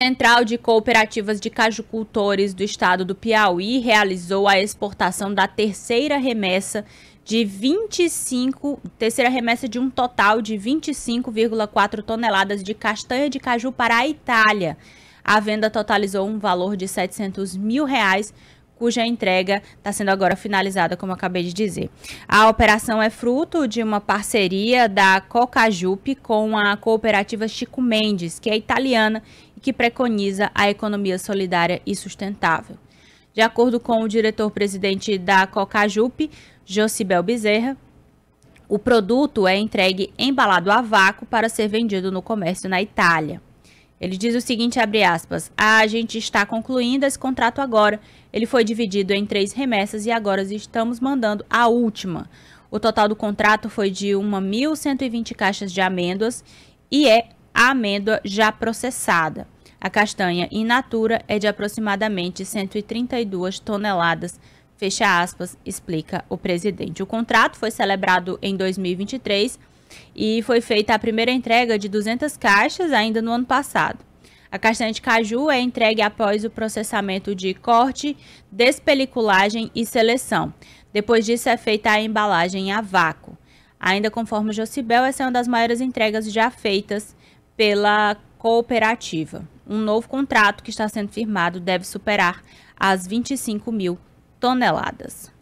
Central de Cooperativas de Cajucultores do Estado do Piauí realizou a exportação da terceira remessa de 25, terceira remessa de um total de 25,4 toneladas de castanha de caju para a Itália. A venda totalizou um valor de 700 mil reais, cuja entrega está sendo agora finalizada, como eu acabei de dizer. A operação é fruto de uma parceria da Cocajup com a cooperativa Chico Mendes, que é italiana e que preconiza a economia solidária e sustentável. De acordo com o diretor-presidente da Cocajup, Josibel Bezerra, o produto é entregue embalado a vácuo para ser vendido no comércio na Itália. Ele diz o seguinte, abre aspas, ah, a gente está concluindo esse contrato agora. Ele foi dividido em três remessas e agora estamos mandando a última. O total do contrato foi de 1.120 caixas de amêndoas e é a amêndoa já processada. A castanha in natura é de aproximadamente 132 toneladas, fecha aspas, explica o presidente. O contrato foi celebrado em 2023 e foi feita a primeira entrega de 200 caixas ainda no ano passado. A castanha de caju é entregue após o processamento de corte, despeliculagem e seleção. Depois disso é feita a embalagem a vácuo. Ainda conforme o Jocibel, essa é uma das maiores entregas já feitas pela cooperativa. Um novo contrato que está sendo firmado deve superar as 25 mil toneladas.